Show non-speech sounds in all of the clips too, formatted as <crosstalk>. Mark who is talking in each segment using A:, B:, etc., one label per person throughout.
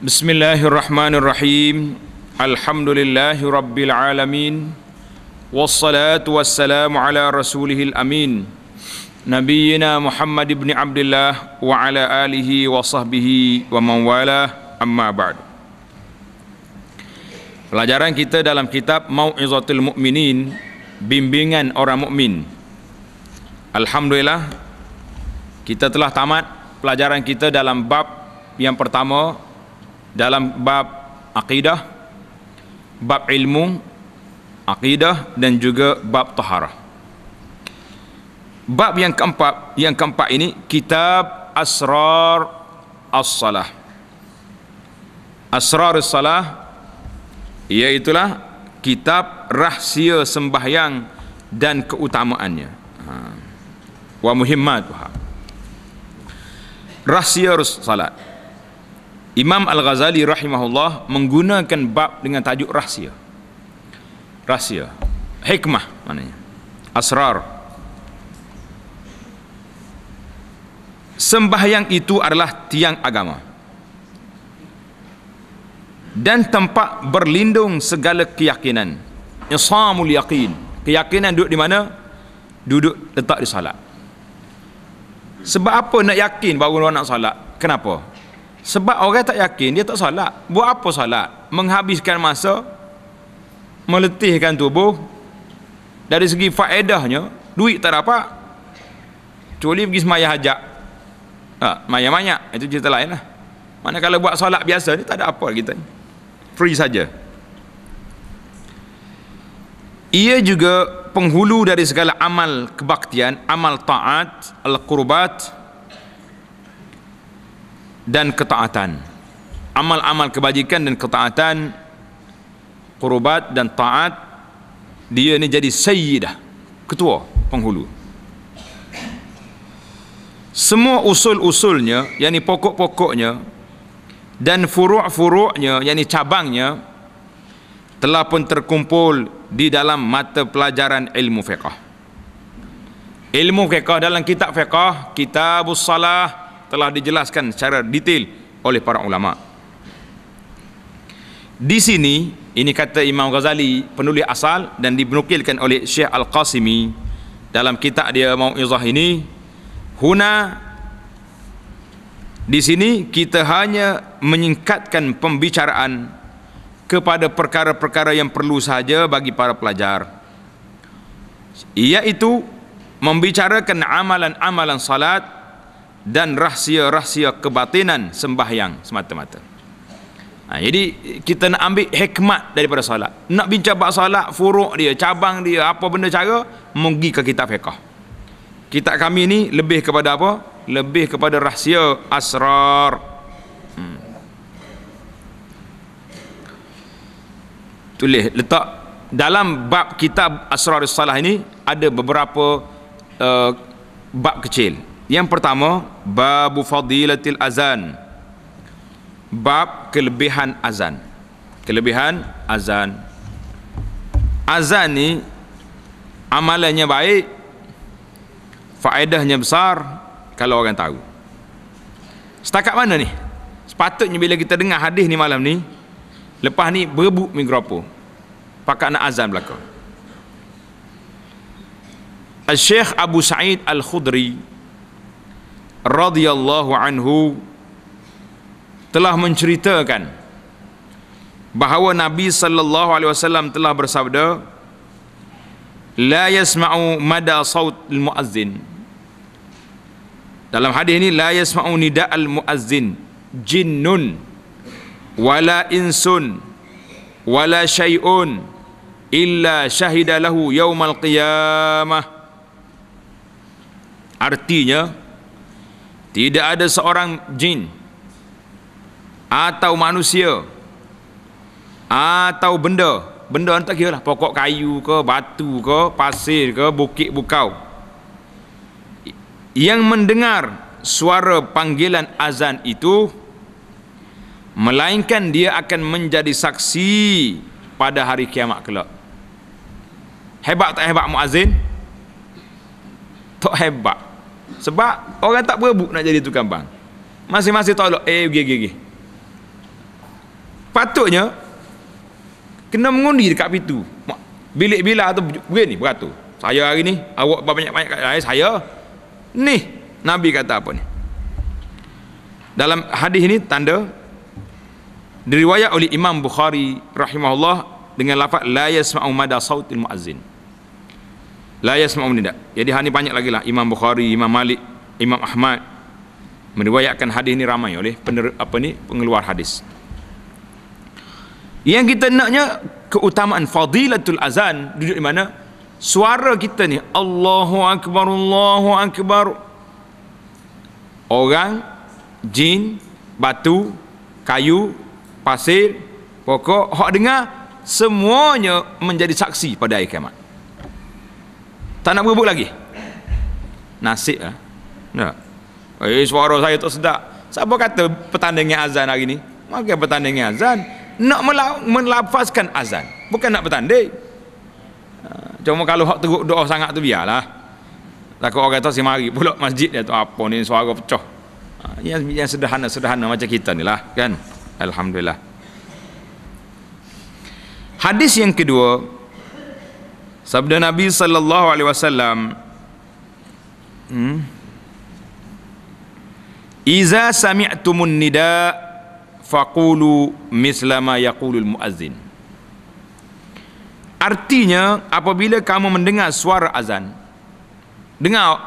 A: Bismillahirrahmanirrahim Alhamdulillahirrabbilalamin Wassalatu wassalamu ala rasulihil amin Nabiina Muhammad ibn Abdullah Wa ala alihi wa sahbihi wa manwala amma ba'd Pelajaran kita dalam kitab Mau'izatul Mu'minin Bimbingan orang mukmin. Alhamdulillah Kita telah tamat pelajaran kita dalam bab yang pertama dalam bab akidah bab ilmu akidah dan juga bab taharah bab yang keempat yang keempat ini kitab asrar as-salah asrar as-salah iaitulah kitab rahsia sembahyang dan keutamaannya ha. wa muhimmatuha rahsia as salat Imam Al-Ghazali rahimahullah menggunakan bab dengan tajuk rahsia. Rahsia. Hikmah maknanya. Asrar. Sembahyang itu adalah tiang agama. Dan tempat berlindung segala keyakinan. Isamul yaqin. Keyakinan duduk di mana? Duduk letak di salat. Sebab apa nak yakin bahawa orang nak salat? Kenapa? Sebab orang tak yakin dia tak solat. Buat apa solat? Menghabiskan masa meletihkan tubuh dari segi faedahnya duit tak dapat kecuali pergi semaya hajak ha, maya-maya itu cerita lain lah mana kalau buat solat biasa ni tak ada apa kita free saja ia juga penghulu dari segala amal kebaktian amal taat al-qurbat dan ketaatan amal-amal kebajikan dan ketaatan kurubat dan taat dia ini jadi sayyidah ketua penghulu semua usul-usulnya yang ni pokok-pokoknya dan furuk-furuknya yang ni cabangnya telah pun terkumpul di dalam mata pelajaran ilmu fiqah ilmu fiqah dalam kitab fiqah kitabussalah salah telah dijelaskan secara detail oleh para ulama. Di sini ini kata Imam Ghazali penulis asal dan dibenukilkan oleh Syekh Al-Qasimi dalam kitab dia mau izah ini huna di sini kita hanya menyingkatkan pembicaraan kepada perkara-perkara yang perlu saja bagi para pelajar iaitu membicarakan amalan-amalan salat dan rahsia-rahsia kebatinan sembahyang semata-mata. Ha, jadi kita nak ambil hikmat daripada solat. Nak bincang bab solat, furuk dia, cabang dia, apa benda cara, mugi ke kitab fiqh. Kitab kami ni lebih kepada apa? Lebih kepada rahsia asrar. Hmm. Tulis letak dalam bab kitab Asrarus Salah ini ada beberapa uh, bab kecil. Yang pertama babu fadilatil azan. Bab kelebihan azan. Kelebihan azan. Azan ni amalannya baik. Faedahnya besar kalau orang tahu. Setakat mana ni? Sepatutnya bila kita dengar hadis ni malam ni, lepas ni berebut mikrofon. Pakai nak azan belaka. Al-Syekh Abu Sa'id Al-Khudri radhiyallahu anhu telah menceritakan bahawa Nabi sallallahu alaihi wasallam telah bersabda la yasma'u mada saut muazzin dalam hadis ini la yasma'u nida al muazzin jinnun wala insun wala shayun, illa shahida lahu yaumal qiyamah artinya tidak ada seorang jin atau manusia atau benda, benda entah kira lah, pokok kayu ke, batu ke, pasir ke, bukit bukau yang mendengar suara panggilan azan itu melainkan dia akan menjadi saksi pada hari kiamat kelak. Hebat tak hebat muazin? Tak hebat. Sebab orang tak berebut nak jadi tukang bang. Masing-masing tolak. Eh, pergi, pergi, pergi. Patutnya, kena mengundi dekat pintu. Bilik bila tu, ni, beratur. Saya hari ni, awak banyak-banyak kat lain, saya. Ni, Nabi kata apa ni. Dalam hadis ni, tanda, diriwayat oleh Imam Bukhari rahimahullah dengan lafaz la yasma'u mada sautil muazzin la yasma'u tidak jadi hadis banyak lagi lah Imam Bukhari Imam Malik Imam Ahmad meriwayatkan hadis ini ramai oleh pener, apa ni pengeluar hadis yang kita naknya keutamaan fadilatul azan duduk di mana suara kita ni Allahu Akbar Allahu Akbar orang jin batu kayu pasir pokok hak dengar semuanya menjadi saksi pada hari kiamat tak nak berebut lagi. Nasib lah. Eh? Tak. Eh suara saya tak sedap. Siapa kata pertandingan azan hari ni? Maka pertandingan azan. Nak melafazkan azan. Bukan nak bertanding. Ah, cuma kalau hak teruk doa sangat tu biarlah. Takut orang tahu si mari pulak masjid dia tu apa ni suara pecah. Ah, yang, yang sederhana-sederhana macam kita ni lah kan. Alhamdulillah. Hadis yang kedua Sabda Nabi sallallahu alaihi wasallam hmm? Iza sami'tumun nida faqulu misla ma yaqulul muazzin Artinya apabila kamu mendengar suara azan dengar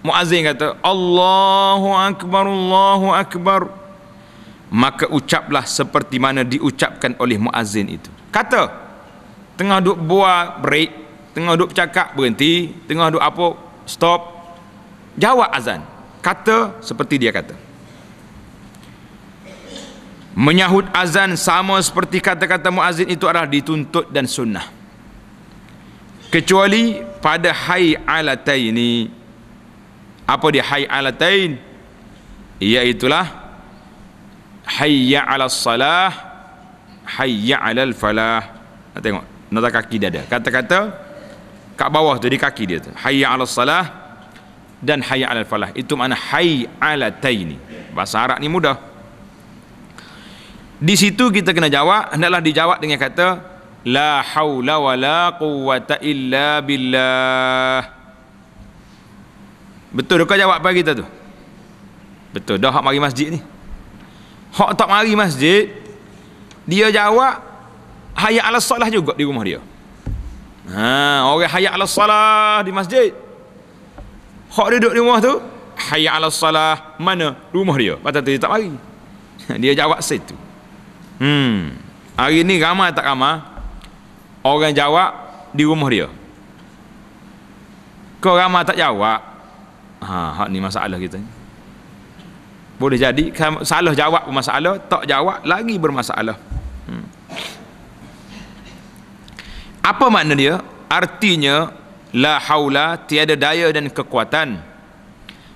A: muazzin kata Allahu akbar Allahu akbar maka ucaplah seperti mana diucapkan oleh muazzin itu kata tengah duk buat break tengah duk cakap berhenti tengah duk apa stop jawab azan kata seperti dia kata menyahut azan sama seperti kata-kata muazin itu adalah dituntut dan sunnah kecuali pada hai alataini apa dia hai alatain iaitulah hayya ala salah hayya ala falah tengok nota kaki ada Kata-kata kat bawah tu di kaki dia tu. Hayya 'ala salah dan hayya 'ala falah. Itu makna hayy 'ala taini. Bahasa Arab ni mudah. Di situ kita kena jawab, hendaklah dijawab dengan kata la haula wala quwwata illa billah. Betul kau jawab pagi kita tu? Betul. Dah hak mari masjid ni. Hak tak mari masjid, dia jawab hayat ala salah juga di rumah dia ha, orang hayat ala salah di masjid hak duduk di rumah tu hayat ala salah mana rumah dia patut dia tak mari <laughs> dia jawab situ hmm. hari ni ramai tak ramai orang jawab di rumah dia kau ramai tak jawab ha, hak ni masalah kita boleh jadi salah jawab masalah tak jawab lagi bermasalah Apa makna dia? Artinya la haula tiada daya dan kekuatan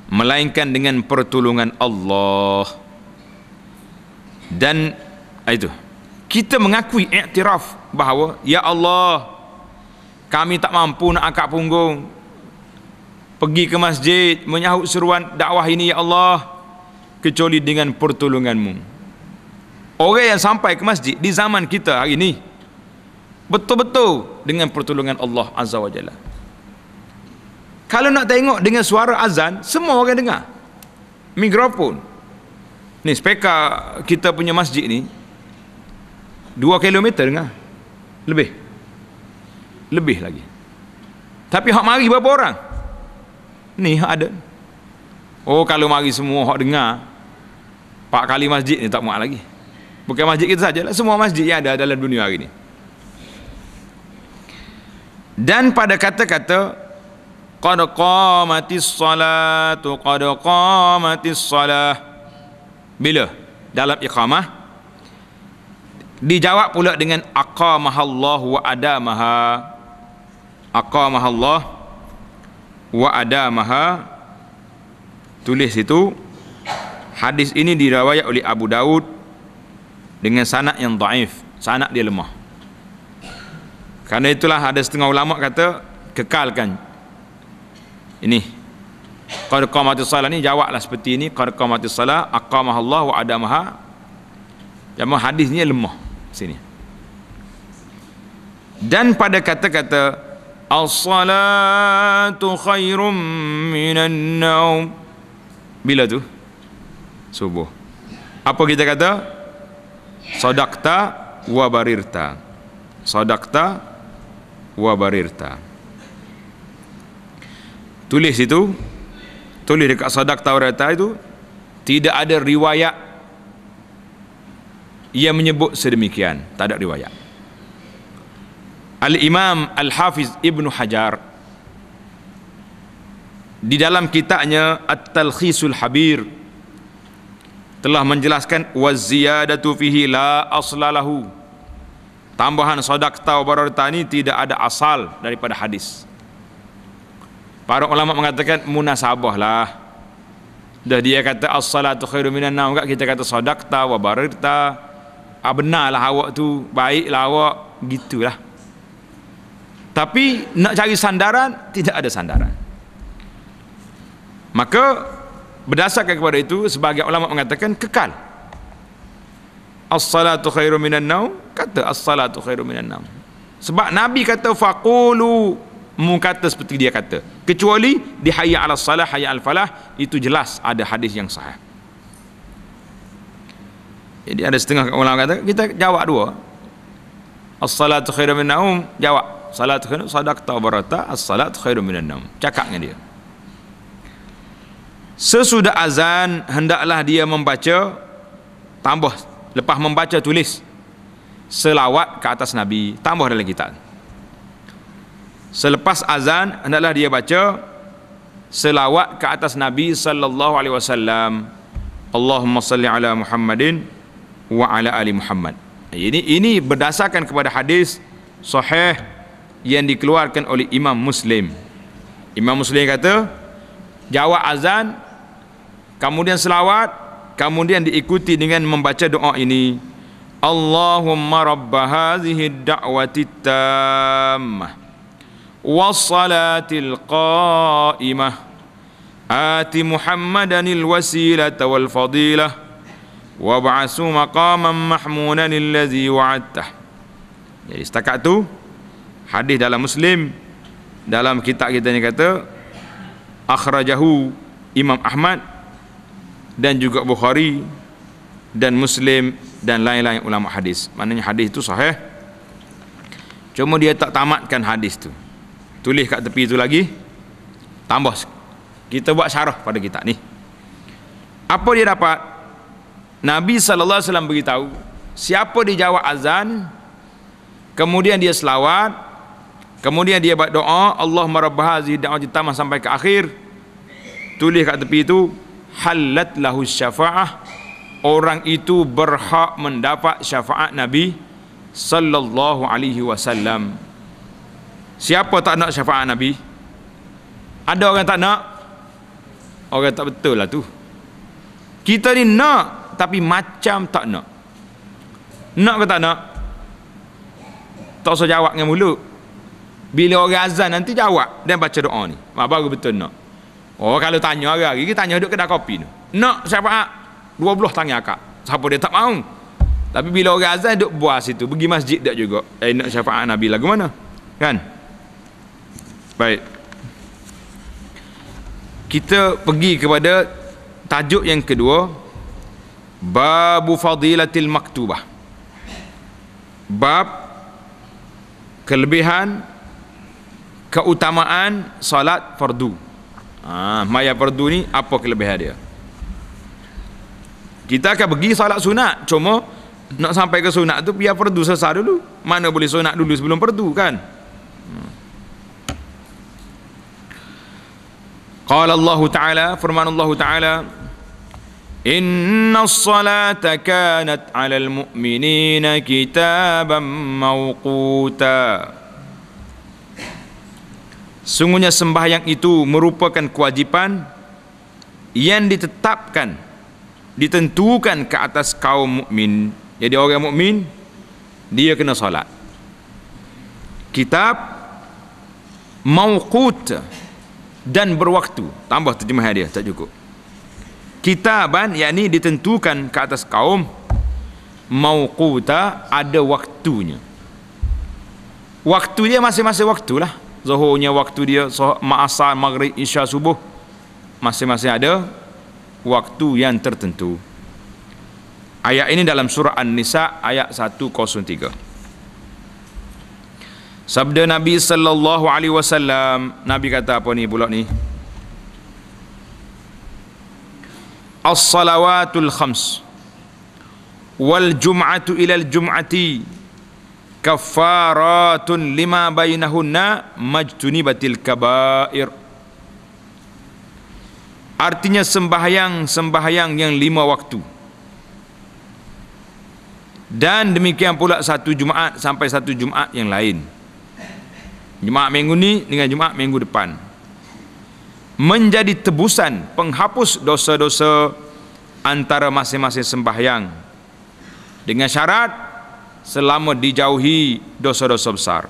A: melainkan dengan pertolongan Allah. Dan ah, itu. Kita mengakui iktiraf bahawa ya Allah kami tak mampu nak angkat punggung pergi ke masjid menyahut seruan dakwah ini ya Allah kecuali dengan pertolonganmu orang yang sampai ke masjid di zaman kita hari ini betul-betul dengan pertolongan Allah Azza wa Jalla kalau nak tengok dengan suara azan semua orang dengar mikrofon ni speka kita punya masjid ni 2 km dengar lebih lebih lagi tapi hak mari berapa orang ni hak ada oh kalau mari semua hak dengar pak kali masjid ni tak muat lagi bukan masjid kita sajalah semua masjid yang ada dalam dunia hari ni dan pada kata-kata qad qamatis salatu qad qamatis salah bila dalam iqamah dijawab pula dengan aqamahallahu wa adamaha aqamahallahu wa adamaha tulis itu hadis ini diriwayat oleh Abu Daud dengan sanad yang daif sanad dia lemah Karena itulah ada setengah ulama kata kekalkan. Ini qad qamatis salat ni jawablah seperti ini qad qamatis salat aqamah Allah wa adamaha. Jama hadisnya lemah sini. Dan pada kata-kata as-salatu khairum minan naum bila tu subuh. Apa kita kata? Sadaqta wa barirta. Sadaqta wa barirta tulis itu tulis dekat sadak taurata itu tidak ada riwayat ia menyebut sedemikian tak ada riwayat Al-Imam Al-Hafiz Ibn Hajar di dalam kitabnya At-Talkhisul Habir telah menjelaskan wa ziyadatu fihi la asla tambahan sodak wa bararta tani tidak ada asal daripada hadis para ulama mengatakan munasabah lah dah dia kata as-salatu khairu minan naum kita kata sodak sadaqta wa bararta ah, lah. awak tu baik lah. awak gitulah tapi nak cari sandaran tidak ada sandaran maka berdasarkan kepada itu sebagai ulama mengatakan kekal as-salatu khairu minan naum kata as-salatu khairu minan nam Sebab Nabi kata faqulu mu kata seperti dia kata. Kecuali di hayya ala salah hayya al falah itu jelas ada hadis yang sahih. Jadi ada setengah ulama kata kita jawab dua. As-salatu khairu minan nam jawab Salatu khairu sadaqta barata as-salatu khairu minan naum. Cakap dengan dia. Sesudah azan hendaklah dia membaca tambah lepas membaca tulis selawat ke atas Nabi tambah dalam kitab selepas azan hendaklah dia baca selawat ke atas Nabi sallallahu alaihi wasallam Allahumma salli ala Muhammadin wa ala ali Muhammad ini ini berdasarkan kepada hadis sahih yang dikeluarkan oleh Imam Muslim Imam Muslim kata jawab azan kemudian selawat kemudian diikuti dengan membaca doa ini Allahumma rabb hadhihi ad-da'wati at-tamma was-salati al-qa'imah ati Muhammadan al-wasilata wal-fadilah wa ba'asu maqaman mahmunan alladhi wa'adtah jadi setakat tu hadis dalam muslim dalam kitab kita ni kata akhrajahu Imam Ahmad dan juga Bukhari dan Muslim dan lain-lain ulama hadis. Maknanya hadis itu sahih. Cuma dia tak tamatkan hadis tu. Tulis kat tepi tu lagi. Tambah. Kita buat syarah pada kita ni. Apa dia dapat? Nabi sallallahu alaihi wasallam beritahu, siapa dia jawab azan, kemudian dia selawat, kemudian dia buat doa, Allahumma rabb hadzihi da'wati tamam sampai ke akhir. Tulis kat tepi tu, halat lahu syafa'ah orang itu berhak mendapat syafaat Nabi sallallahu alaihi wasallam. Siapa tak nak syafaat Nabi? Ada orang tak nak? Orang tak betul lah tu. Kita ni nak tapi macam tak nak. Nak ke tak nak? Tak usah jawab dengan mulut. Bila orang azan nanti jawab dan baca doa ni. Baru betul nak. Oh kalau tanya hari-hari, kita tanya duduk kedai kopi ni. Nak syafaat? 20 tangan akak siapa dia tak mau tapi bila orang azan duk buah situ pergi masjid tak juga eh nak syafaat Nabi lagu mana kan baik kita pergi kepada tajuk yang kedua babu fadilatil maktubah bab kelebihan keutamaan salat fardu ah ha, maya fardu ni apa kelebihan dia kita akan pergi salat sunat Cuma nak sampai ke sunat tu Biar perdu selesai dulu Mana boleh sunat dulu sebelum perdu kan Qala Allah Ta'ala Firman Allah Ta'ala Inna salata kanat ala al-mu'minina kitaban mawquta Sungguhnya sembahyang itu merupakan kewajipan yang ditetapkan ditentukan ke atas kaum mukmin. Jadi orang yang mukmin dia kena solat. Kitab mauqut dan berwaktu. Tambah terjemahan dia tak cukup. Kitaban yakni ditentukan ke atas kaum mauquta ada waktunya. Waktu dia masing-masing waktulah. Zuhurnya waktu dia, so maghrib, isya, subuh masing-masing ada waktu yang tertentu. Ayat ini dalam surah An-Nisa ayat 103. Sabda Nabi sallallahu alaihi wasallam, Nabi kata apa ni pula ni? As-salawatul khams wal jum'atu ila al-jum'ati kaffaratun lima bainahunna majtunibatil kaba'ir artinya sembahyang-sembahyang yang lima waktu dan demikian pula satu Jumaat sampai satu Jumaat yang lain Jumaat minggu ni dengan Jumaat minggu depan menjadi tebusan penghapus dosa-dosa antara masing-masing sembahyang dengan syarat selama dijauhi dosa-dosa besar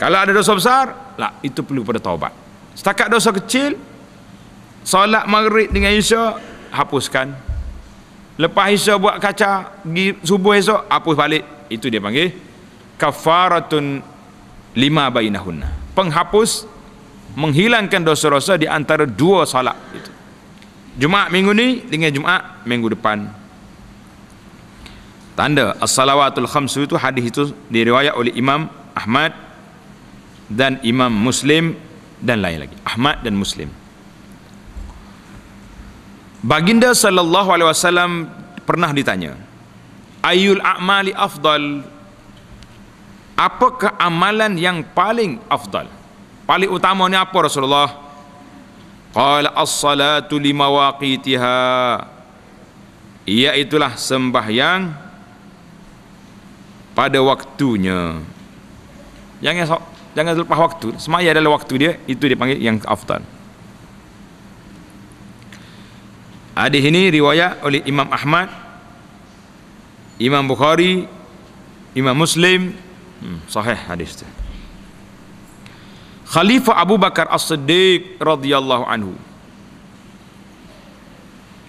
A: kalau ada dosa besar lah itu perlu pada taubat setakat dosa kecil solat maghrib dengan isya hapuskan lepas isya buat kaca pergi subuh esok hapus balik itu dia panggil kafaratun lima bainahunna penghapus menghilangkan dosa-dosa di antara dua solat itu Jumaat minggu ni dengan Jumaat minggu depan tanda as-salawatul khamsu itu hadis itu diriwayat oleh Imam Ahmad dan Imam Muslim dan lain lagi Ahmad dan Muslim Baginda sallallahu alaihi wasallam pernah ditanya, Ayul a'mali afdal?" Apakah amalan yang paling afdal? Paling utama ni apa Rasulullah? Qala as-salatu lima waqitiha. Iaitulah sembahyang pada waktunya. Jangan jangan lepas waktu. Semaya adalah waktu dia, itu dipanggil yang afdal. Hadis ini riwayat oleh Imam Ahmad, Imam Bukhari, Imam Muslim. Hmm, sahih hadis itu. Khalifah Abu Bakar As-Siddiq radhiyallahu anhu.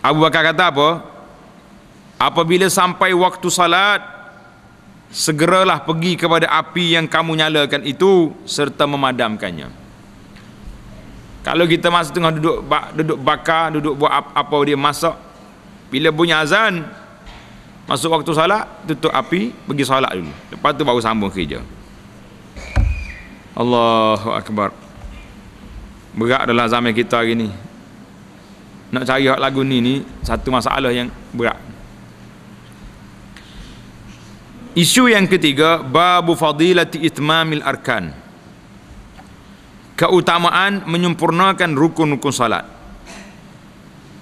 A: Abu Bakar kata apa? Apabila sampai waktu salat, segeralah pergi kepada api yang kamu nyalakan itu serta memadamkannya kalau kita masa tengah duduk duduk bakar duduk buat apa, apa dia masak bila bunyi azan masuk waktu salat tutup api pergi salat dulu lepas tu baru sambung kerja Allahu Akbar berat dalam zaman kita hari ni nak cari lagu ni ni satu masalah yang berat isu yang ketiga babu fadilati itmamil arkan keutamaan menyempurnakan rukun-rukun salat.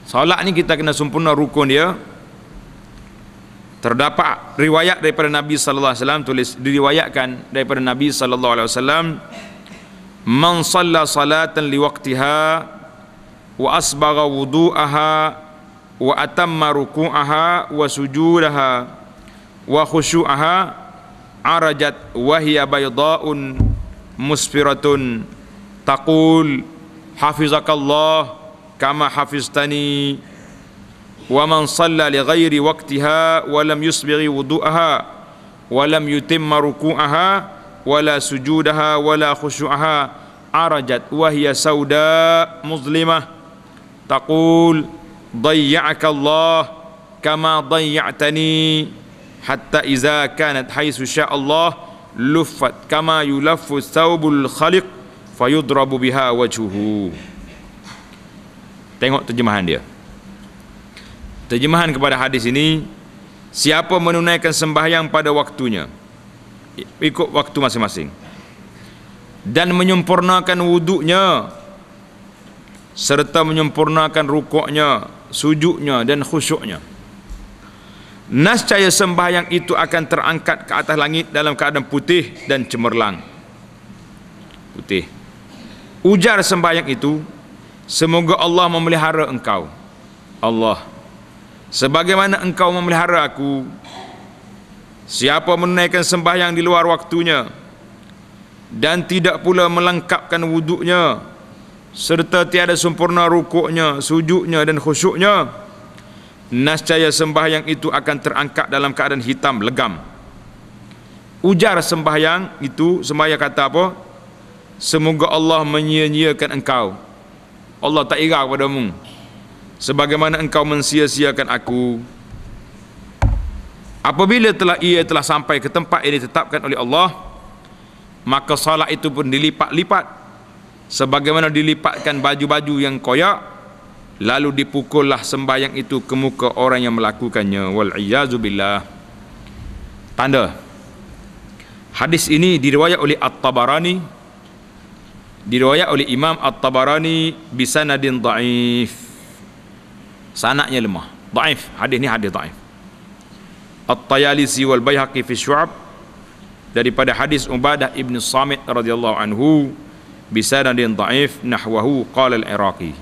A: Salat ni kita kena sempurna rukun dia. Terdapat riwayat daripada Nabi sallallahu alaihi wasallam tulis diriwayatkan daripada Nabi sallallahu alaihi wasallam man salla salatan li waqtiha wa asbagha wudu'aha wa atamma ruku'aha wa sujudaha wa khusyu'aha arajat wa hiya baydaun musfiratun تقول حفظك الله كما حفظتني ومن صلى لغير وقتها ولم يسبغ وضوءها ولم يتم ركوعها ولا سجودها ولا خشوعها عرجت وهي سوداء مظلمة تقول ضيعك الله كما ضيعتني حتى إذا كانت حيث شاء الله لفت كما يلف الثوب الخلق fayudrabu biha wajhuhu tengok terjemahan dia terjemahan kepada hadis ini siapa menunaikan sembahyang pada waktunya ikut waktu masing-masing dan menyempurnakan wuduknya serta menyempurnakan rukuknya sujudnya dan khusyuknya nascaya sembahyang itu akan terangkat ke atas langit dalam keadaan putih dan cemerlang putih ujar sembahyang itu semoga Allah memelihara engkau Allah sebagaimana engkau memelihara aku siapa menunaikan sembahyang di luar waktunya dan tidak pula melengkapkan wuduknya serta tiada sempurna rukuknya sujudnya dan khusyuknya nascaya sembahyang itu akan terangkat dalam keadaan hitam legam ujar sembahyang itu sembahyang kata apa Semoga Allah menyia-nyiakan engkau. Allah tak ira mu. Sebagaimana engkau mensia-siakan aku. Apabila telah ia telah sampai ke tempat yang ditetapkan oleh Allah, maka salat itu pun dilipat-lipat. Sebagaimana dilipatkan baju-baju yang koyak, lalu dipukullah sembahyang itu ke muka orang yang melakukannya. Wal-iyazubillah. Tanda. Hadis ini diriwayat oleh At-Tabarani, diriwayat oleh Imam At-Tabarani bi sanadin dhaif sanadnya lemah dhaif hadis ni hadis dhaif At-Tayalisi wal Baihaqi fi Syu'ab daripada hadis Ubadah ibn Samit radhiyallahu anhu bi sanadin dhaif nahwahu qala al-Iraqi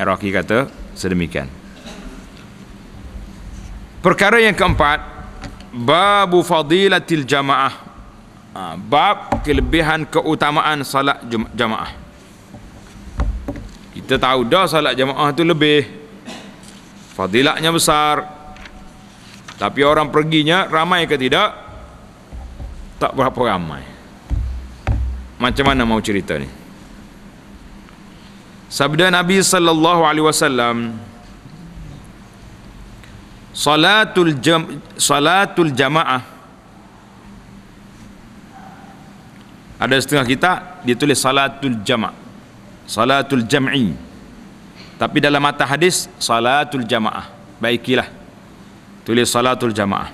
A: Iraqi kata sedemikian perkara yang keempat babu fadilatil jamaah ha, bab kelebihan keutamaan salat jamaah kita tahu dah salat jamaah tu lebih fadilatnya besar tapi orang perginya ramai ke tidak tak berapa ramai macam mana mau cerita ni sabda Nabi sallallahu alaihi wasallam salatul jam, salatul jamaah ada setengah kita dia tulis salatul jama' salatul jam'i tapi dalam mata hadis salatul jama'ah baikilah tulis salatul jama'ah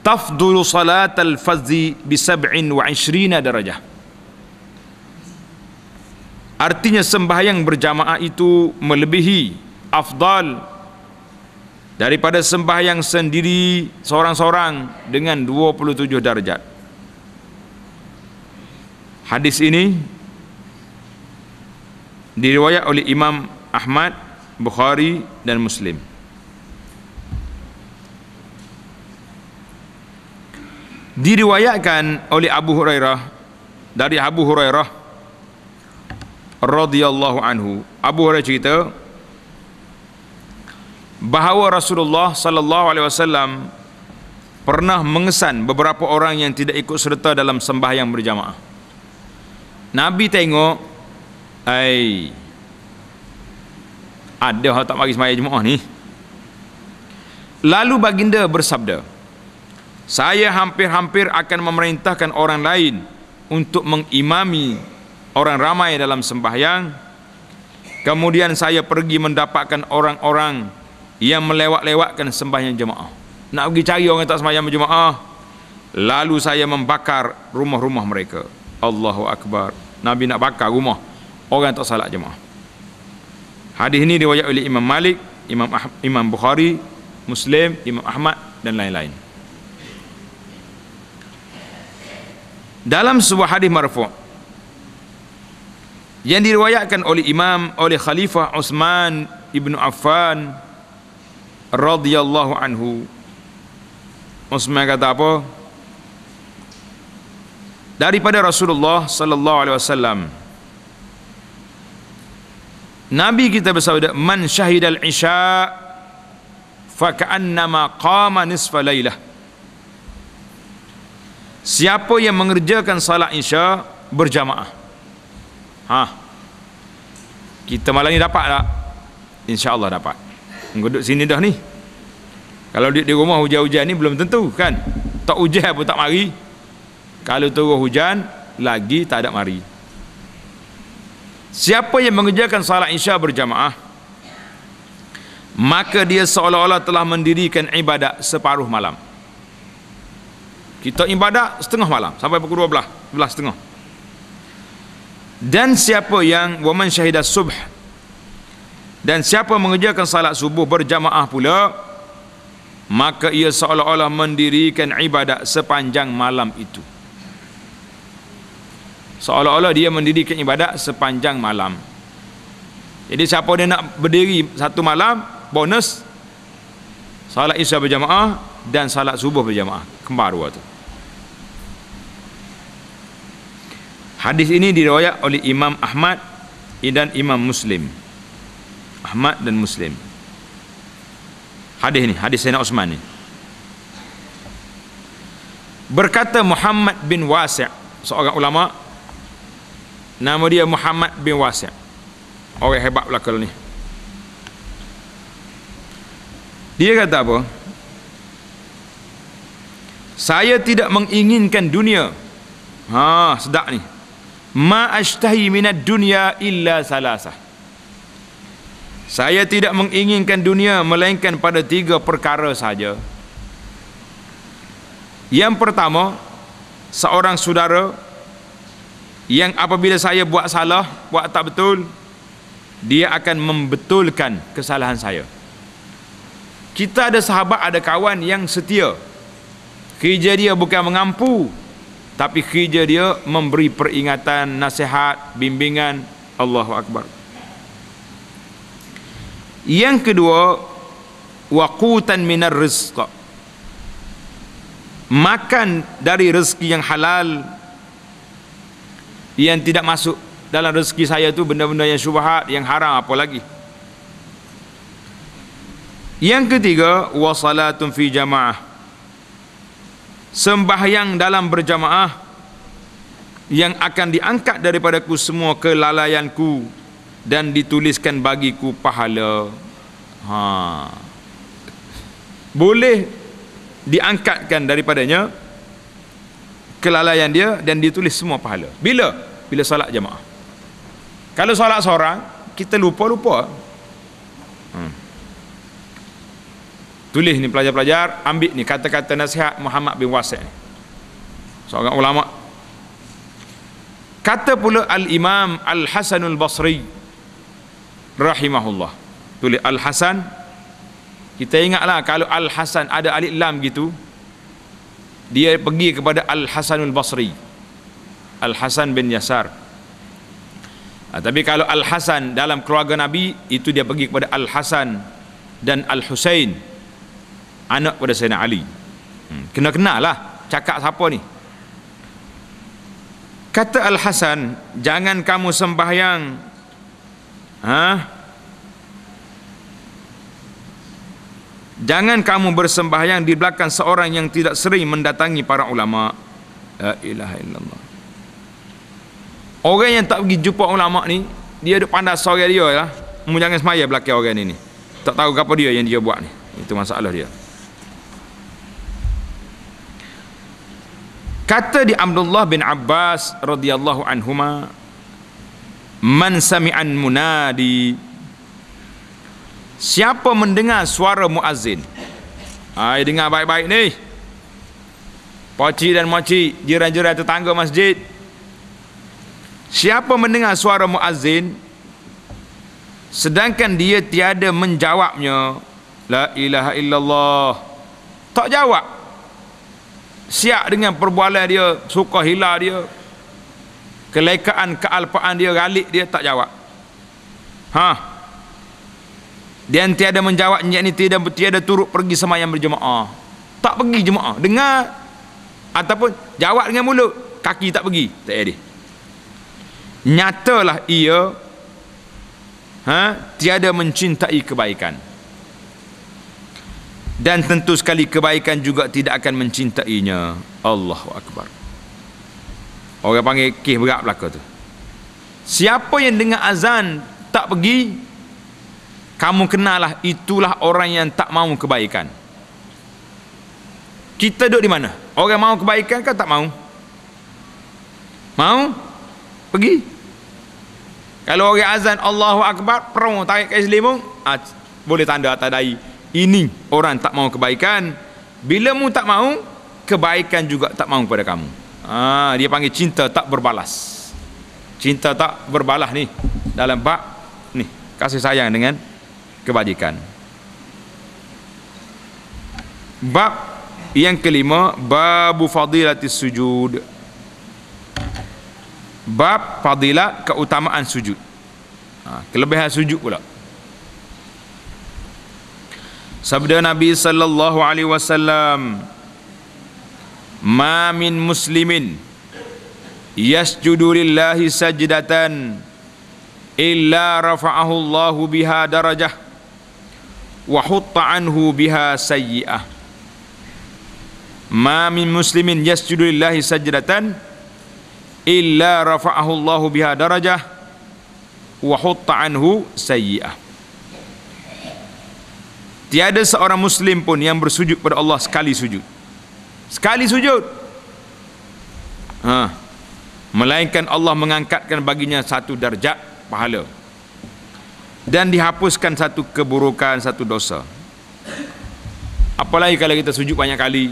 A: tafdulu salatal fazi bi sab'in wa ishrina darajah artinya sembahyang berjama'ah itu melebihi afdal daripada sembahyang sendiri seorang-seorang dengan 27 darjat Hadis ini diriwayat oleh Imam Ahmad, Bukhari dan Muslim. Diriwayatkan oleh Abu Hurairah dari Abu Hurairah radhiyallahu anhu. Abu Hurairah cerita bahawa Rasulullah sallallahu alaihi wasallam pernah mengesan beberapa orang yang tidak ikut serta dalam sembahyang berjamaah. Nabi tengok ai ada orang tak bagi semaya jemaah ni lalu baginda bersabda saya hampir-hampir akan memerintahkan orang lain untuk mengimami orang ramai dalam sembahyang kemudian saya pergi mendapatkan orang-orang yang melewat-lewatkan sembahyang jemaah nak pergi cari orang yang tak sembahyang jemaah lalu saya membakar rumah-rumah mereka Allahu Akbar Nabi nak bakar rumah orang tak salat jemaah hadis ini diwayat oleh Imam Malik Imam Ahmad, Imam Bukhari Muslim Imam Ahmad dan lain-lain dalam sebuah hadis marfu' yang diriwayatkan oleh Imam oleh Khalifah Uthman ibnu Affan radhiyallahu anhu Uthman kata apa? daripada Rasulullah sallallahu alaihi wasallam. Nabi kita bersabda, "Man syahida al-isha fa ka'annama qama nisfa lailah." Siapa yang mengerjakan salat Isya berjamaah? Ha. Kita malam ni dapat tak? Insya-Allah dapat. Duduk sini dah ni. Kalau di rumah hujan-hujan ni belum tentu kan. Tak hujan pun tak mari. Kalau turun hujan lagi tak ada mari. Siapa yang mengerjakan salat Isya berjamaah maka dia seolah-olah telah mendirikan ibadat separuh malam. Kita ibadat setengah malam sampai pukul 12, 12 setengah. Dan siapa yang waman syahidah subh dan siapa mengerjakan salat subuh berjamaah pula maka ia seolah-olah mendirikan ibadat sepanjang malam itu seolah-olah dia mendirikan ibadat sepanjang malam jadi siapa dia nak berdiri satu malam bonus salat isya berjamaah dan salat subuh berjamaah kembar waktu. hadis ini diriwayat oleh Imam Ahmad dan Imam Muslim Ahmad dan Muslim hadis ini hadis Sayyidina Osman ini berkata Muhammad bin Wasi' seorang ulama' Nama dia Muhammad bin Wasim. Orang hebat pula kalau ni. Dia kata apa? Saya tidak menginginkan dunia. Ha, sedap ni. Ma ashtahi minad dunya illa salasah. Saya tidak menginginkan dunia melainkan pada tiga perkara saja. Yang pertama, seorang saudara yang apabila saya buat salah, buat tak betul, dia akan membetulkan kesalahan saya. Kita ada sahabat, ada kawan yang setia. Kerja dia bukan mengampu, tapi kerja dia memberi peringatan, nasihat, bimbingan. Allahu Akbar. Yang kedua, waqutan minar rizq. Makan dari rezeki yang halal yang tidak masuk dalam rezeki saya tu benda-benda yang syubhat yang haram apa lagi yang ketiga wasalatun fi jamaah sembahyang dalam berjamaah yang akan diangkat daripada ku semua kelalaianku dan dituliskan bagiku pahala ha boleh diangkatkan daripadanya kelalaian dia dan ditulis semua pahala. Bila? Bila solat jamaah. Kalau solat seorang, kita lupa-lupa. Hmm. Tulis ni pelajar-pelajar, ambil ni kata-kata nasihat Muhammad bin Wasil. Seorang ulama. Kata pula Al-Imam al Hasan al Basri rahimahullah. Tulis Al-Hasan. Kita ingatlah kalau Al-Hasan ada alif lam gitu, dia pergi kepada Al Hasan Hasanul Basri Al Hasan bin Yasar ha, tapi kalau Al Hasan dalam keluarga Nabi itu dia pergi kepada Al Hasan dan Al Hussein anak pada Sayyidina Ali hmm, kena lah, cakap siapa ni kata Al Hasan jangan kamu sembahyang ha Jangan kamu bersembahyang di belakang seorang yang tidak sering mendatangi para ulama. La ilaha illallah. Orang yang tak pergi jumpa ulama ni, dia duk pandai sore dia lah. Mu jangan semaya belakang orang ni ni. Tak tahu apa dia yang dia buat ni. Itu masalah dia. Kata di Abdullah bin Abbas radhiyallahu anhuma, "Man sami'an munadi" Siapa mendengar suara muazin? Hai ah, dengar baik-baik ni. Pakcik dan makcik, jiran-jiran tetangga masjid. Siapa mendengar suara muazin sedangkan dia tiada menjawabnya, la ilaha illallah. Tak jawab. Siap dengan perbualan dia, suka hilah dia. Kelekaan kealpaan dia, galik dia tak jawab. Ha, dia tiada menjawabnya ini tiada tiada turut pergi semayang berjemaah tak pergi jemaah dengar ataupun jawab dengan mulut kaki tak pergi tak jadi nyatalah ia ha, tiada mencintai kebaikan dan tentu sekali kebaikan juga tidak akan mencintainya Allahu Akbar orang panggil kih berat belaka tu siapa yang dengar azan tak pergi kamu kenalah itulah orang yang tak mau kebaikan kita duduk di mana orang mau kebaikan kan tak mau mau pergi kalau orang azan Allahu Akbar perang tarik kais limu ah, boleh tanda atas dai ini orang tak mau kebaikan bila mu tak mau kebaikan juga tak mau kepada kamu ah, dia panggil cinta tak berbalas cinta tak berbalas ni dalam bak ni kasih sayang dengan kebajikan. Bab yang kelima bab fadilati sujud. Bab fadilat keutamaan sujud. Ha, kelebihan sujud pula. Sabda Nabi sallallahu alaihi wasallam Ma min muslimin yasjudu lillahi sajdatan illa rafa'ahu Allahu biha darajah wa hutta anhu biha sayyi'ah ma min muslimin yasjudu lillahi sajdatan illa rafa'ahu Allahu biha darajah wa hutta anhu sayyi'ah tiada seorang muslim pun yang bersujud pada Allah sekali sujud sekali sujud ha melainkan Allah mengangkatkan baginya satu darjat pahala dan dihapuskan satu keburukan satu dosa apalagi kalau kita sujud banyak kali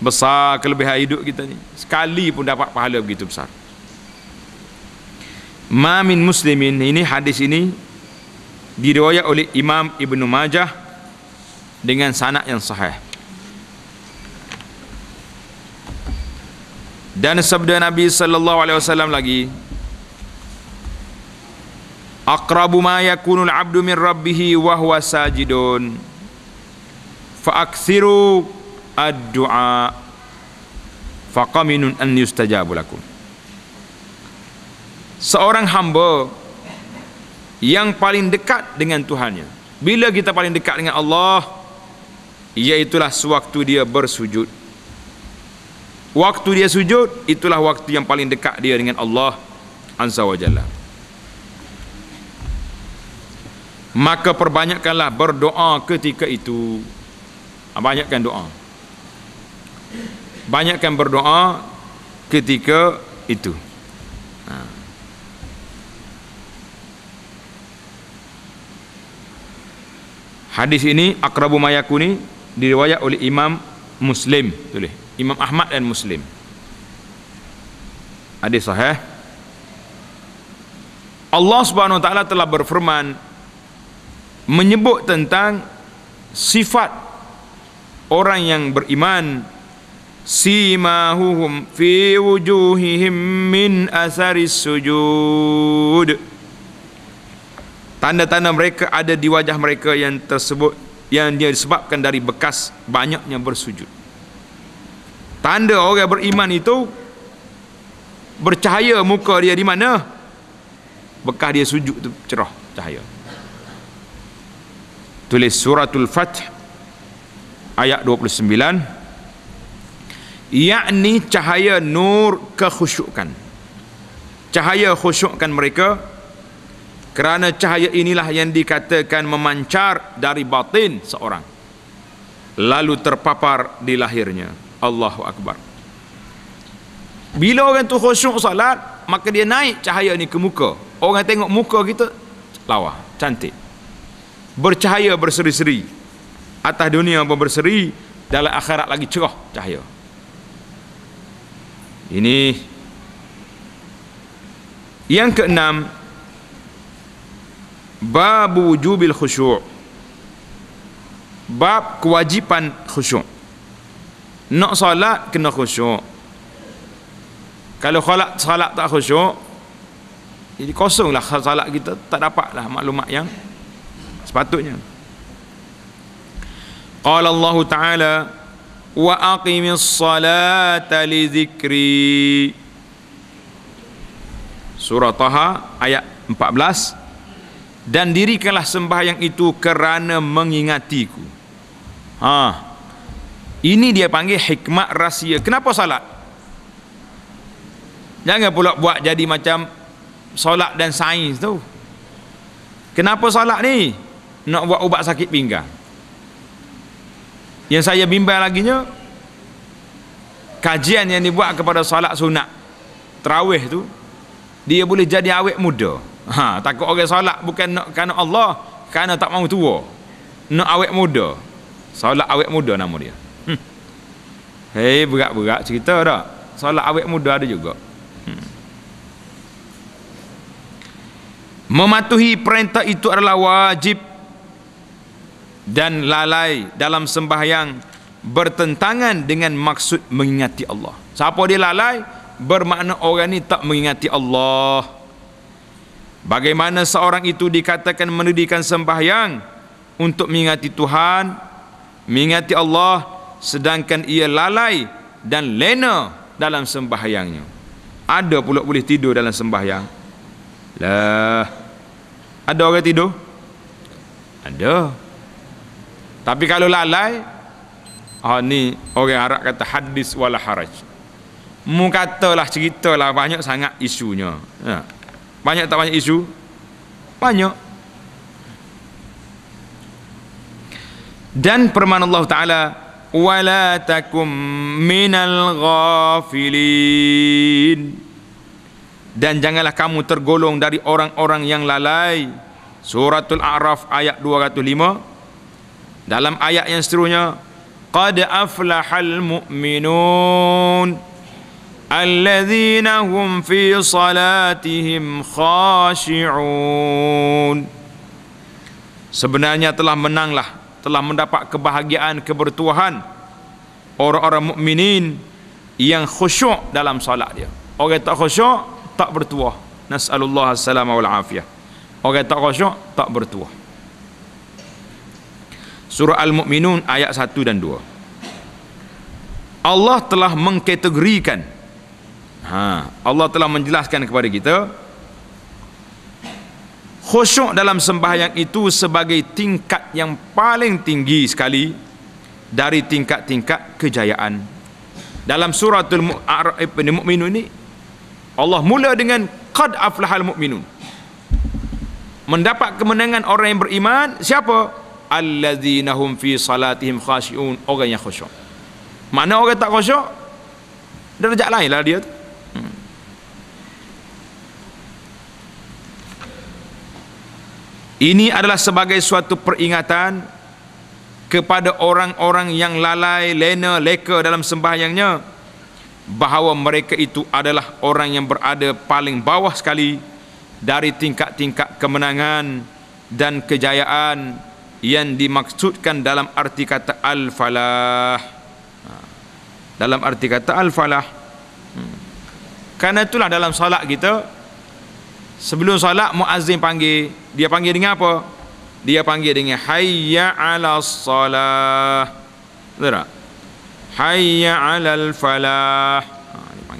A: besar kelebihan hidup kita ni sekali pun dapat pahala begitu besar ma min muslimin ini hadis ini diriwayat oleh Imam Ibn Majah dengan sanak yang sahih dan sabda Nabi sallallahu alaihi wasallam lagi Akrabu ma yakunu al-'abdu min rabbih wa huwa sajidun fa akthiru ad-du'a fa qaminun an yustajabu lakum seorang hamba yang paling dekat dengan Tuhannya bila kita paling dekat dengan Allah iaitulah sewaktu dia bersujud waktu dia sujud itulah waktu yang paling dekat dia dengan Allah azza wajalla maka perbanyakkanlah berdoa ketika itu ah, banyakkan doa banyakkan berdoa ketika itu ha. hadis ini akrabu mayakuni diriwayat oleh imam muslim tulis imam ahmad dan muslim hadis sahih Allah Subhanahu wa taala telah berfirman menyebut tentang sifat orang yang beriman simahuhum fi wujuhihim min asaris sujud tanda-tanda mereka ada di wajah mereka yang tersebut yang dia disebabkan dari bekas banyaknya bersujud tanda orang beriman itu bercahaya muka dia di mana bekas dia sujud itu cerah cahaya tulis suratul fath ayat 29 yakni cahaya nur kekhusyukan cahaya khusyukkan mereka kerana cahaya inilah yang dikatakan memancar dari batin seorang lalu terpapar di lahirnya Allahu akbar bila orang tu khusyuk salat maka dia naik cahaya ni ke muka orang tengok muka kita lawa cantik bercahaya berseri-seri atas dunia pun berseri dalam akhirat lagi cerah cahaya ini yang keenam bab wujubil khusyuk bab kewajipan khusyuk nak salat kena khusyuk kalau khalat salat tak khusyuk jadi kosonglah salat kita tak dapatlah maklumat yang sepatutnya qala Allah taala wa aqimis salata li dhikri surah taha ayat 14 dan dirikanlah sembahyang itu kerana mengingatiku ha ini dia panggil hikmah rahsia kenapa salat jangan pula buat jadi macam solat dan sains tu kenapa solat ni nak buat ubat sakit pinggang yang saya bimbang lagi kajian yang dibuat kepada salat sunat terawih tu dia boleh jadi awet muda ha, takut orang salat bukan nak kerana Allah kerana tak mahu tua nak awet muda salat awet muda nama dia hmm. hei berat-berat cerita tak salat awet muda ada juga hmm. mematuhi perintah itu adalah wajib dan lalai dalam sembahyang bertentangan dengan maksud mengingati Allah. Siapa dia lalai? Bermakna orang ini tak mengingati Allah. Bagaimana seorang itu dikatakan mendirikan sembahyang untuk mengingati Tuhan, mengingati Allah sedangkan ia lalai dan lena dalam sembahyangnya. Ada pula boleh tidur dalam sembahyang. Lah. Ada orang tidur? Ada. Ada. Tapi kalau lalai, ah ni orang Arab kata hadis wala haraj. Mu katalah ceritalah banyak sangat isunya. Ya. Banyak tak banyak isu? Banyak. Dan permana Allah Ta'ala wala takum minal ghafilin dan janganlah kamu tergolong dari orang-orang yang lalai suratul a'raf ayat 205 dalam ayat yang seterusnya qad aflahal mu'minun alladhina hum fi salatihim khashi'un sebenarnya telah menanglah telah mendapat kebahagiaan kebertuahan orang-orang mukminin yang khusyuk dalam salat dia orang tak khusyuk tak bertuah nasallahu alaihi wasallam wal afiah orang tak khusyuk tak bertuah Surah Al-Mu'minun ayat 1 dan 2 Allah telah mengkategorikan ha, Allah telah menjelaskan kepada kita khusyuk dalam sembahyang itu sebagai tingkat yang paling tinggi sekali dari tingkat-tingkat kejayaan dalam surah Al-A'raf ni eh, mukminun ni Allah mula dengan qad aflahal mukminun mendapat kemenangan orang yang beriman siapa alladzina hum fi salatihim Khashiun, orang yang khusyuk mana orang tak khusyuk derajat lainlah dia tu hmm. Ini adalah sebagai suatu peringatan kepada orang-orang yang lalai, lena, leka dalam sembahyangnya bahawa mereka itu adalah orang yang berada paling bawah sekali dari tingkat-tingkat kemenangan dan kejayaan yang dimaksudkan dalam arti kata al-falah ha. dalam arti kata al-falah hmm. Karena itulah dalam salat kita sebelum salat muazzin panggil dia panggil dengan apa dia panggil dengan hayya ala salah betul hayya ala al-falah ha,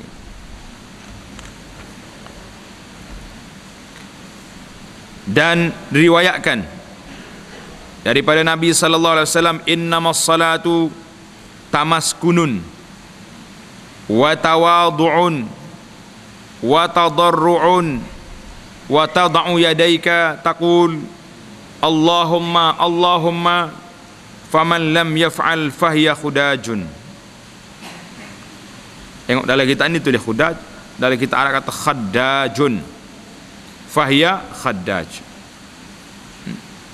A: dan riwayatkan daripada Nabi sallallahu alaihi wasallam innamas salatu tamaskunun wa tawadhu'un wa tadarru'un wa tad'u yadayka taqul Allahumma Allahumma faman lam yaf'al fahiya khudajun Tengok dalam kita ni tu dia khudaj dalam kita Arab kata khaddajun fahiya khaddajun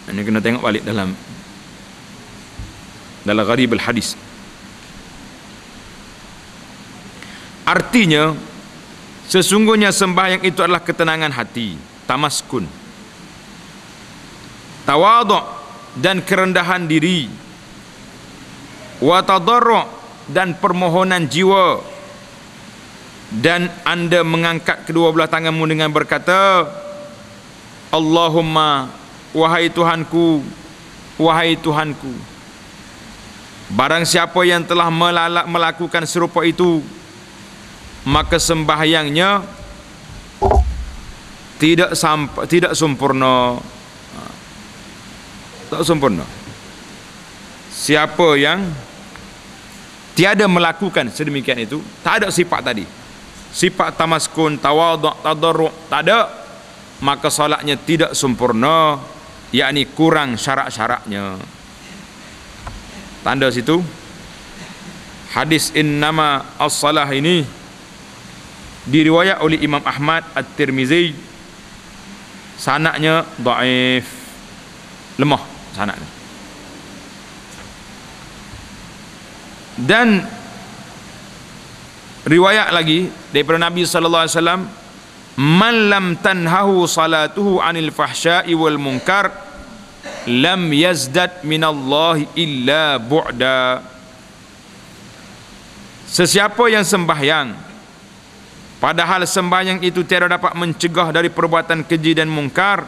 A: ini kena tengok balik dalam dalam gharib al-hadis. Artinya sesungguhnya sembahyang itu adalah ketenangan hati, tamaskun. Tawadhu dan kerendahan diri. Wa dan permohonan jiwa dan anda mengangkat kedua belah tanganmu dengan berkata Allahumma wahai Tuhanku, wahai Tuhanku. Barang siapa yang telah melalak melakukan serupa itu, maka sembahyangnya tidak sampai tidak sempurna. Ha. Tak sempurna. Siapa yang tiada melakukan sedemikian itu, tak ada sifat tadi. Sifat tamaskun, tawaduk, tadarruk, tak ada. Maka solatnya tidak sempurna yakni kurang syarat-syaratnya. tanda situ hadis innama as-salah ini diriwayat oleh Imam Ahmad At-Tirmizi sanaknya daif lemah sanaknya dan riwayat lagi daripada Nabi sallallahu alaihi wasallam man lam tanhahu salatuhu anil fahsya'i wal munkar lam yazdad minallahi illa bu'da sesiapa yang sembahyang padahal sembahyang itu tiada dapat mencegah dari perbuatan keji dan munkar,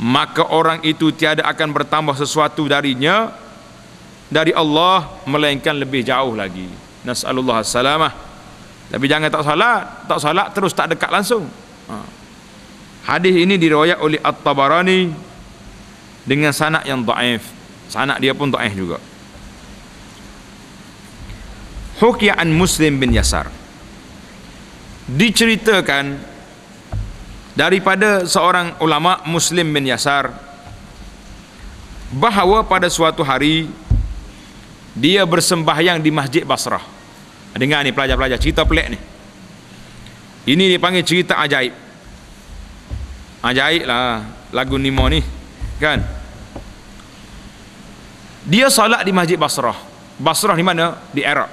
A: maka orang itu tiada akan bertambah sesuatu darinya dari Allah melainkan lebih jauh lagi nasallahu alaihi tapi jangan tak salat, tak salat terus tak dekat langsung. Ha. Hadis ini diriwayat oleh At-Tabarani dengan sanad yang dhaif. Sanad dia pun dhaif juga. Hukya Muslim bin Yasar. Diceritakan daripada seorang ulama Muslim bin Yasar bahawa pada suatu hari dia bersembahyang di Masjid Basrah. Dengar ni pelajar-pelajar cerita pelik ni. Ini dipanggil cerita ajaib. Ajaib lah lagu ni Nima ni. Kan? Dia solat di Masjid Basrah. Basrah di mana? Di Arab.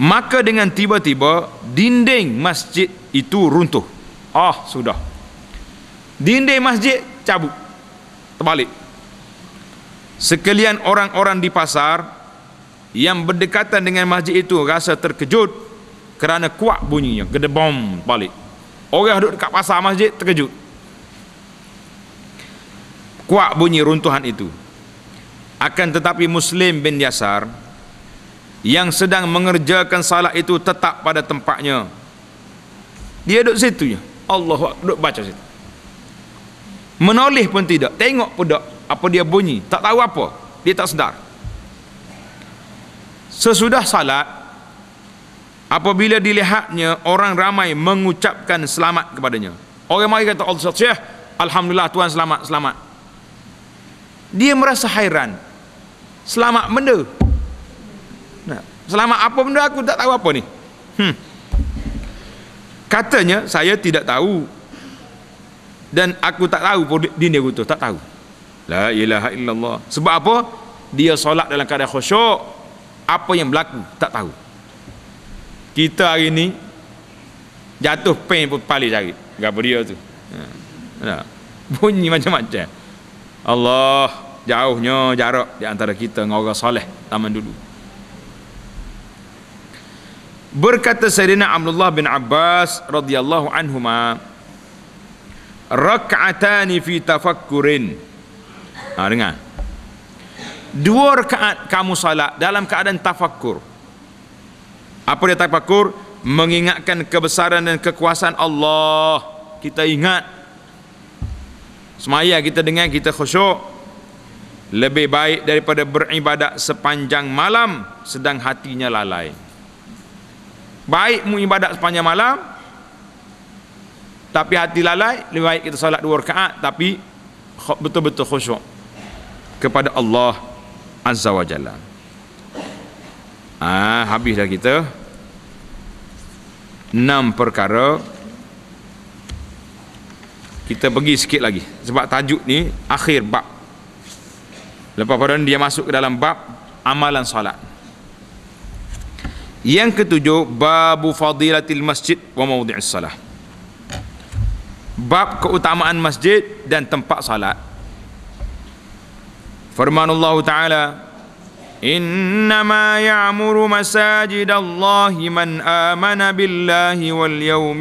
A: Maka dengan tiba-tiba dinding masjid itu runtuh. Ah, sudah. Dinding masjid cabut. Terbalik. Sekalian orang-orang di pasar yang berdekatan dengan masjid itu rasa terkejut kerana kuat bunyinya gede bom balik orang duduk dekat pasar masjid terkejut kuat bunyi runtuhan itu akan tetapi Muslim bin Yasar yang sedang mengerjakan salat itu tetap pada tempatnya dia duduk situ ya. Allah duduk baca situ menoleh pun tidak tengok pun tak apa dia bunyi tak tahu apa dia tak sedar Sesudah salat apabila dilihatnya orang ramai mengucapkan selamat kepadanya. Orang mari kata Allah Syekh, alhamdulillah tuan selamat selamat. Dia merasa hairan. Selamat benda. Nah, selamat apa benda aku tak tahu apa ni. Hmm. Katanya saya tidak tahu dan aku tak tahu pun dia kutuh, tak tahu. La ilaha illallah. Sebab apa? Dia solat dalam keadaan khusyuk apa yang berlaku tak tahu kita hari ni jatuh pen pun paling jari Gabriel tu ha. <laughs> bunyi macam-macam Allah jauhnya jarak di antara kita dengan orang soleh taman dulu berkata Sayyidina Abdullah bin Abbas radhiyallahu anhuma rak'atani fi tafakkurin ha, dengar dua rakaat kamu salat dalam keadaan tafakur. apa dia tafakur? mengingatkan kebesaran dan kekuasaan Allah kita ingat semaya kita dengar kita khusyuk lebih baik daripada beribadat sepanjang malam sedang hatinya lalai baik mu ibadat sepanjang malam tapi hati lalai lebih baik kita salat dua rakaat tapi betul-betul khusyuk kepada Allah Azza wa Jalla. Ah, ha, habis dah kita. Enam perkara. Kita pergi sikit lagi. Sebab tajuk ni akhir bab. Lepas pada dia masuk ke dalam bab amalan solat. Yang ketujuh babu fadilatil masjid wa mawdi'is salah. Bab keutamaan masjid dan tempat salat Firman Allah Taala, Innama الله تعالى Allah, man مساجد الله من آمن بالله واليوم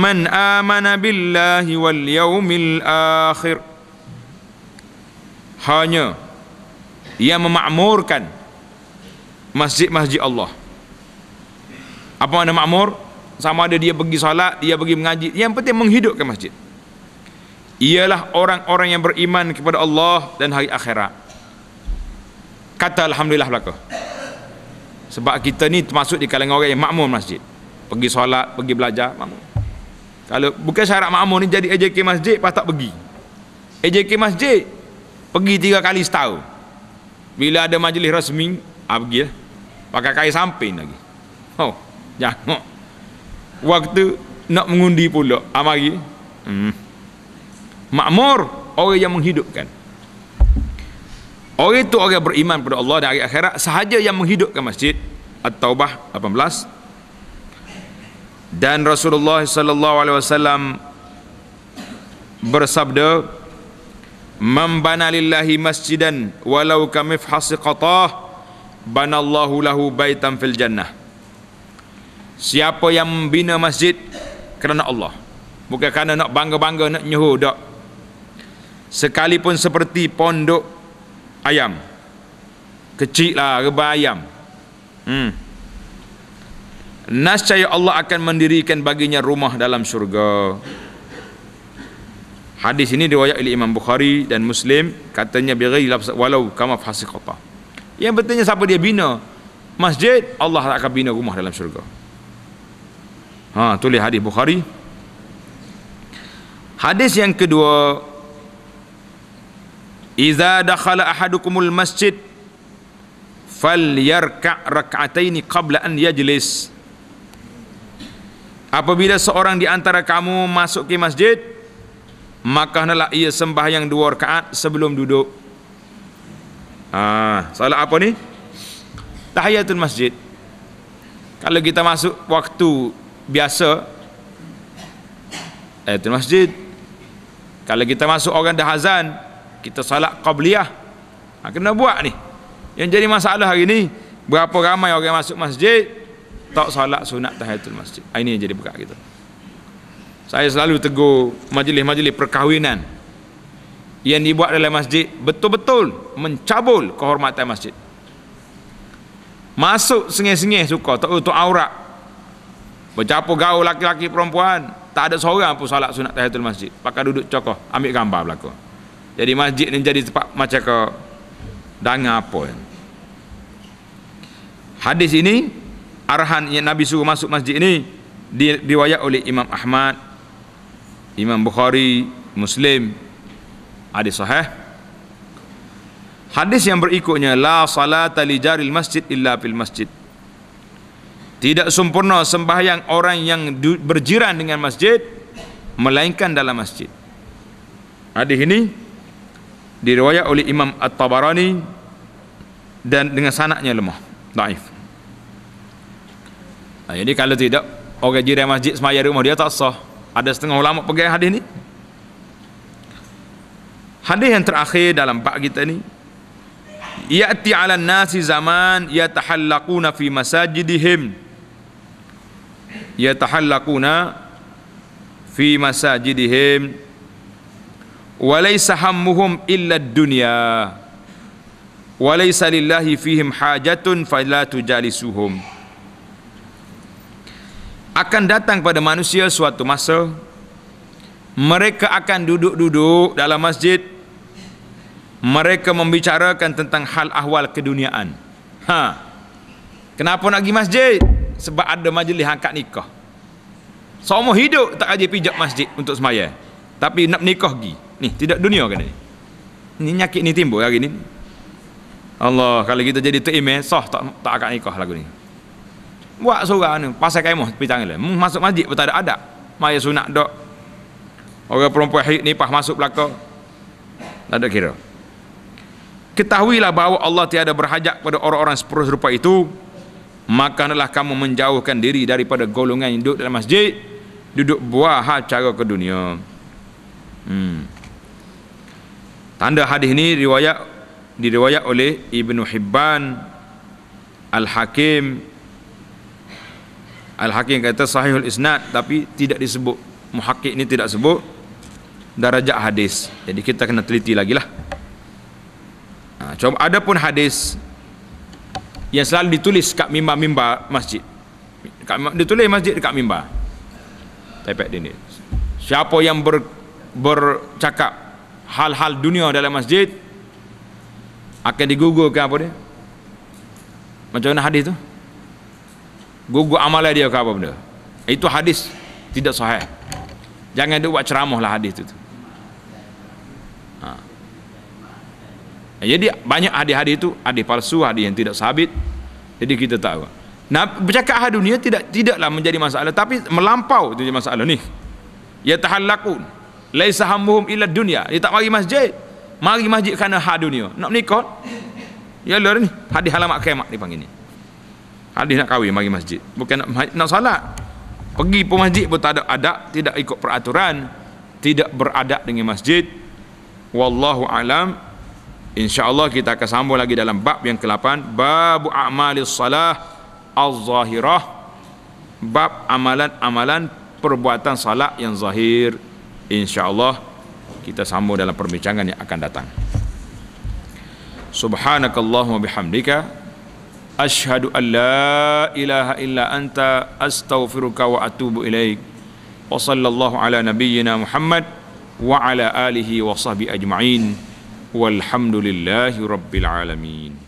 A: من آمن بالله واليوم الآخر hanya yang memakmurkan masjid-masjid Allah apa mana makmur sama ada dia pergi salat dia pergi mengaji yang penting menghidupkan masjid ialah orang-orang yang beriman kepada Allah dan hari akhirat kata Alhamdulillah belaka sebab kita ni termasuk di kalangan orang yang makmum masjid pergi solat, pergi belajar makmum. kalau bukan syarat makmum ni jadi AJK masjid, pas tak pergi AJK masjid pergi tiga kali setahun bila ada majlis resmi ah, pergi lah, pakai kain samping lagi oh, jangan waktu nak mengundi pula ah, mari hmm makmur orang yang menghidupkan orang itu orang beriman kepada Allah dan hari akhirat sahaja yang menghidupkan masjid At-Taubah 18 dan Rasulullah sallallahu alaihi wasallam bersabda membanalillahi masjidan walau kamifhasi qatah banallahu lahu baitan fil jannah siapa yang membina masjid kerana Allah bukan kerana nak bangga-bangga nak nyuhu dak sekalipun seperti pondok ayam kecil lah reba ayam hmm. nascaya Allah akan mendirikan baginya rumah dalam syurga hadis ini diwayat oleh Imam Bukhari dan Muslim katanya biri walau kama fasiqata yang pentingnya siapa dia bina masjid Allah akan bina rumah dalam syurga ha, tulis hadis Bukhari hadis yang kedua Iza dakhala ahadukumul masjid Fal yarka rakaataini qabla an yajlis Apabila seorang di antara kamu masuk ke masjid Maka hendaklah ia sembah sembahyang dua rakaat sebelum duduk Ah, ha, Salat apa ni? Tahiyatul masjid Kalau kita masuk waktu biasa Tahiyatul masjid kalau kita masuk orang dah azan kita salat qabliyah ha, kena buat ni yang jadi masalah hari ni berapa ramai orang masuk masjid tak salat sunat tahiyatul masjid ha, ini yang jadi buka kita saya selalu tegur majlis-majlis perkahwinan yang dibuat dalam masjid betul-betul mencabul kehormatan masjid masuk sengih-sengih suka tak untuk aurat bercapur gaul laki-laki perempuan tak ada seorang pun salat sunat tahiyatul masjid pakai duduk cokoh ambil gambar belakang jadi masjid ni jadi tempat macam ke dengar apa hadis ini arahan yang Nabi suruh masuk masjid ini di, diwayat oleh Imam Ahmad Imam Bukhari Muslim hadis sahih hadis yang berikutnya la salata li jaril masjid illa fil masjid tidak sempurna sembahyang orang yang berjiran dengan masjid melainkan dalam masjid hadis ini diriwayat oleh Imam At-Tabarani dan dengan sanaknya lemah daif nah, jadi kalau tidak orang jiran masjid semayah rumah dia tak sah ada setengah ulama pergi hadis ni hadis yang terakhir dalam pak kita ni ya'ti ala nasi zaman yatahallakuna fi masajidihim yatahallakuna fi masajidihim walaysa hammuhum illa dunya walaysa lillahi fihim hajatun fala tujalisuhum akan datang pada manusia suatu masa mereka akan duduk-duduk dalam masjid mereka membicarakan tentang hal ahwal keduniaan ha kenapa nak pergi masjid sebab ada majlis angkat nikah seumur hidup tak ada pijak masjid untuk semaya tapi nak nikah pergi Ni, tidak dunia kan ni. Ni nyakit ni timbul hari ni. Allah, kalau kita jadi tu imeh, sah tak tak akan nikah lagu ni. Buat surah ni, pasal kaimah, pergi lah. Masuk masjid pun tak ada adab. Maya sunak dok. Orang perempuan hid ni, pas masuk belakang. Tak ada kira. Ketahuilah bahawa Allah tiada berhajat pada orang-orang seperus rupa itu. Maka adalah kamu menjauhkan diri daripada golongan yang duduk dalam masjid. Duduk buah hal cara ke dunia. Hmm. Tanda hadis ini riwayat diriwayat oleh Ibnu Hibban Al Hakim Al Hakim kata sahihul isnad tapi tidak disebut muhakkik ini tidak sebut darajat hadis. Jadi kita kena teliti lagi lah. Ha, cuma ada pun hadis yang selalu ditulis kat mimbar-mimbar masjid. Kat, ditulis masjid dekat mimbar. Tepat dini. Siapa yang ber, bercakap hal-hal dunia dalam masjid akan digugurkan apa dia? Macam mana hadis tu? Gugur amalan dia ke apa benda? Itu hadis tidak sahih. Jangan dia buat ceramah lah hadis tu. tu. Ha. Jadi banyak hadis-hadis itu hadis palsu, hadis yang tidak sabit. Jadi kita tahu. Nah, bercakap hal dunia tidak tidaklah menjadi masalah tapi melampau itu jadi masalah ni. Ya tahallakun. Laisa hamuhum illa dunia. Dia tak mari masjid. Mari masjid kerana hak dunia. Nak menikah? Ya lah ni. Hadis halamak kemak dia panggil ni. Hadis nak kahwin mari masjid. Bukan nak, nak salat. Pergi pun masjid pun tak ada adab. Tidak ikut peraturan. Tidak beradab dengan masjid. Wallahu alam. InsyaAllah kita akan sambung lagi dalam bab yang ke-8. Babu amalis salah al-zahirah. Bab amalan-amalan perbuatan salat yang zahir insyaallah kita sambung dalam perbincangan yang akan datang subhanakallahumma bihamdika ashhadu an la ilaha illa anta astaghfiruka wa atubu ilaik wa sallallahu ala nabiyyina muhammad wa ala alihi wa sahbi ajma'in walhamdulillahi rabbil alamin